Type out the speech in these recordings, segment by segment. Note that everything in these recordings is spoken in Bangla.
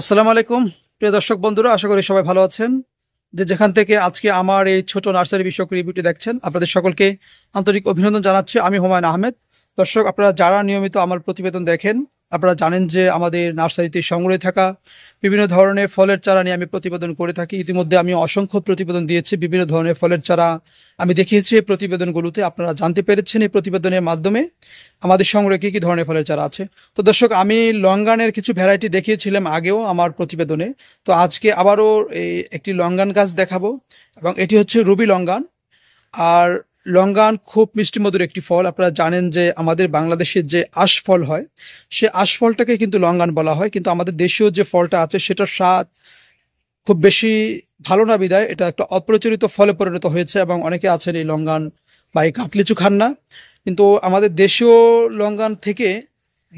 আসসালামু আলাইকুম প্রিয় দর্শক বন্ধুরা আশা করি সবাই ভালো আছেন যে যেখান থেকে আজকে আমার এই ছোট নার্সারি বিষয়ক রিভিউটি দেখছেন আপনাদের সকলকে আন্তরিক অভিনন্দন জানাচ্ছি আমি হুমায়ুন আহমেদ দর্শক আপনারা যারা নিয়মিত আমার প্রতিবেদন দেখেন আপনারা জানেন যে আমাদের নার্সারিতে সংগ্রহে থাকা বিভিন্ন ধরনের ফলের চারা নিয়ে আমি প্রতিবেদন করে থাকি ইতিমধ্যে আমি অসংখ্য প্রতিবেদন দিয়েছি বিভিন্ন ধরনের ফলের চারা আমি দেখিয়েছি এই প্রতিবেদনগুলোতে আপনারা জানতে পেরেছেন এই প্রতিবেদনের মাধ্যমে আমাদের সংগ্রহে কী কী ধরনের ফলের চারা আছে তো দর্শক আমি লঙ্গানের কিছু ভ্যারাইটি দেখিয়েছিলাম আগেও আমার প্রতিবেদনে তো আজকে আবারও একটি লঙ্গান গাছ দেখাবো এবং এটি হচ্ছে রুবি লঙ্গান আর লঙ্গান খুব মিষ্টি মধুর একটি ফল আপনারা জানেন যে আমাদের বাংলাদেশের যে আশফল হয় সে আশফলটাকে কিন্তু লঙ্গান বলা হয় কিন্তু আমাদের দেশীয় যে ফলটা আছে সেটার স্বাদ খুব বেশি ভালো না বিদায় এটা একটা অপ্রচলিত ফলে পরিণত হয়েছে এবং অনেকে আছেন এই লঙ্গান বা এই কাটলিচু খান না কিন্তু আমাদের দেশীয় লঙ্গান থেকে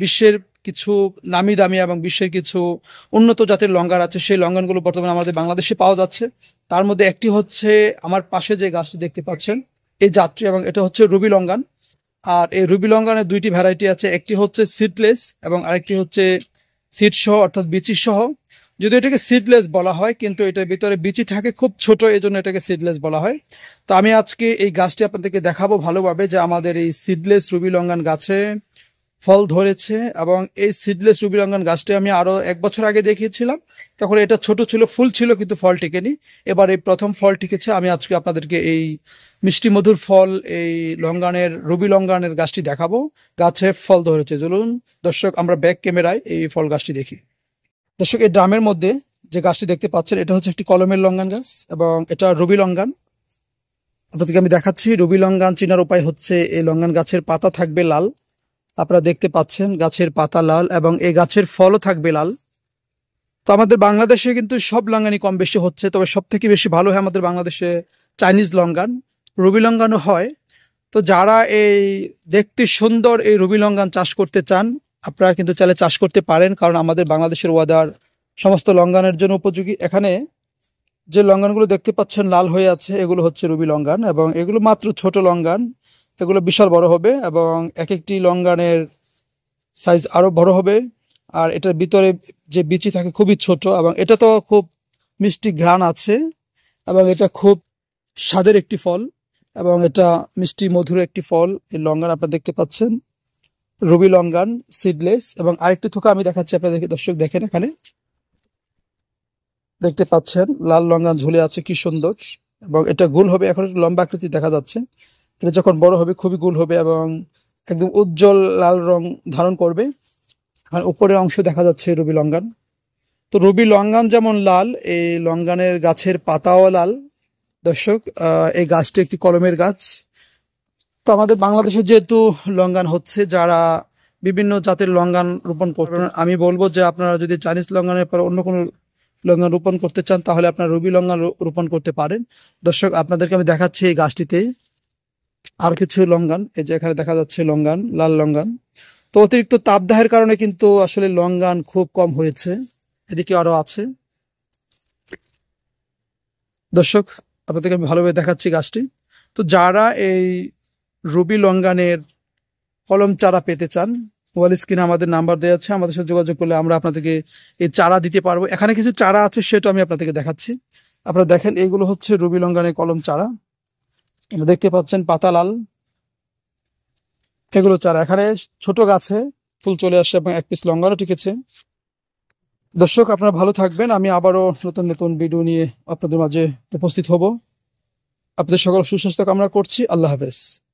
বিশ্বের কিছু নামি দামি এবং বিশ্বের কিছু উন্নত জাতের লঙ্গান আছে সেই লঙ্গানগুলো বর্তমানে আমাদের বাংলাদেশে পাওয়া যাচ্ছে তার মধ্যে একটি হচ্ছে আমার পাশে যে গাছটি দেখতে পাচ্ছেন এই যাত্রী এবং এটা হচ্ছে রুবি লঙ্গান আর এই রুবি লঙ্গানের দুইটি ভ্যারাইটি আছে একটি হচ্ছে সিডলেস এবং আরেকটি হচ্ছে সিট সহ অর্থাৎ বিচি সহ যদি এটাকে সিডলেস বলা হয় কিন্তু এটার ভিতরে বিচি থাকে খুব ছোট এই জন্য এটাকে সিডলেস বলা হয় তো আমি আজকে এই গাছটি আপনাদেরকে দেখাবো ভালোভাবে যে আমাদের এই সিডলেস রুবি লঙ্গান গাছে ফল ধরেছে এবং এই সিডলেস রুবিরঙ্গন গাছটি আমি আরও এক বছর আগে দেখিয়েছিলাম তখন এটা ছোট ছিল ফুল ছিল কিন্তু ফল টিকেনি এবার এই প্রথম ফল টিকেছে আমি আজকে আপনাদেরকে এই মিষ্টি মধুর ফল এই লঙ্গানের রুবি লঙ্গানের গাছটি দেখাবো গাছে ফল ধরেছে চলুন দর্শক আমরা ব্যাক ক্যামেরায় এই ফল গাছটি দেখি দর্শক এই ড্রামের মধ্যে যে গাছটি দেখতে পাচ্ছেন এটা হচ্ছে একটি কলমের লঙ্গান গাছ এবং এটা রুবি লঙ্গান আপনাদেরকে আমি দেখাচ্ছি রুবি লঙ্গান চিনার উপায় হচ্ছে এই লঙ্গান গাছের পাতা থাকবে লাল আপনারা দেখতে পাচ্ছেন গাছের পাতা লাল এবং এই গাছের ফলও থাকবে লাল তো আমাদের বাংলাদেশে কিন্তু সব লাঙ্গানি কম বেশি হচ্ছে তবে সব থেকে বেশি ভালো হয় আমাদের বাংলাদেশে চাইনিজ লঙ্গান রবি লঙ্গানও হয় তো যারা এই দেখতে সুন্দর এই রবি লঙ্গান চাষ করতে চান আপনারা কিন্তু চাইলে চাষ করতে পারেন কারণ আমাদের বাংলাদেশের ওয়াদার সমস্ত লঙ্গানের জন্য উপযোগী এখানে যে লঙ্গানগুলো দেখতে পাচ্ছেন লাল হয়ে আছে এগুলো হচ্ছে রবি লঙ্গান এবং এগুলো মাত্র ছোট লঙ্গান এগুলো বিশাল বড় হবে এবং এক একটি লঙ্গানের সাইজ আরও বড় হবে আর এটার ভিতরে যে বিচি থাকে খুবই ছোট এবং এটা তো খুব মিষ্টি ঘ্রাণ আছে এবং এটা খুব স্বাদের একটি ফল এবং এটা মিষ্টি মধুর একটি ফল এই লঙ্গান আপনারা দেখতে পাচ্ছেন রুবি লঙ্গান সিডলেস এবং আরেকটি থোকা আমি দেখাচ্ছি আপনাদের দর্শক দেখেন এখানে দেখতে পাচ্ছেন লাল লঙ্গান ঝুলে আছে কি সুন্দর এবং এটা গোল হবে এখন লম্বা আকৃতি দেখা যাচ্ছে এটা যখন বড় হবে খুবই গোল হবে এবং একদম উজ্জ্বল লাল রং ধারণ করবে আর উপরের অংশ দেখা যাচ্ছে রবি লঙ্গান তো রবি লঙ্গান যেমন লাল এই লঙ্গানের গাছের পাতাও লাল দর্শক এই গাছটি একটি কলমের গাছ তো আমাদের বাংলাদেশে যেহেতু লঙ্গান হচ্ছে যারা বিভিন্ন জাতের লঙ্গান রোপণ করবেন আমি বলবো যে আপনারা যদি চাইনিজ লঙ্গানের পর অন্য কোনো লঙ্গান রোপণ করতে চান তাহলে আপনারা রবি লঙ্গান রোপণ করতে পারেন দর্শক আপনাদেরকে আমি দেখাচ্ছি এই গাছটিতে আর কিছু লঙ্গান এই যে এখানে দেখা যাচ্ছে লঙ্গান লাল লঙ্গান তো অতিরিক্ত তাপদাহের কারণে কিন্তু আসলে লঙ্গান খুব কম হয়েছে এদিকে আরও আছে দর্শক আপনাদেরকে আমি ভালোভাবে দেখাচ্ছি গাছটি তো যারা এই রুবি লঙ্গানের কলম চারা পেতে চান ওয়াল স্ক্রিনে আমাদের নাম্বার দেওয়া আছে আমাদের সাথে যোগাযোগ করলে আমরা আপনাদেরকে এই চারা দিতে পারবো এখানে কিছু চারা আছে সেটা আমি আপনাদেরকে দেখাচ্ছি আপনারা দেখেন এইগুলো হচ্ছে রুবি লঙ্গানের কলম চারা দেখতে পাচ্ছেন পাতা লাল এগুলো চারা এখানে ছোট গাছে ফুল চলে আসে এবং এক পিস লঙ্গারও টিকেছে দর্শক আপনারা ভালো থাকবেন আমি আবারও নতুন নতুন ভিডিও নিয়ে আপনাদের মাঝে উপস্থিত হব আপনাদের সকল সুস্বাস্থ্য কামনা করছি আল্লাহ হাফেজ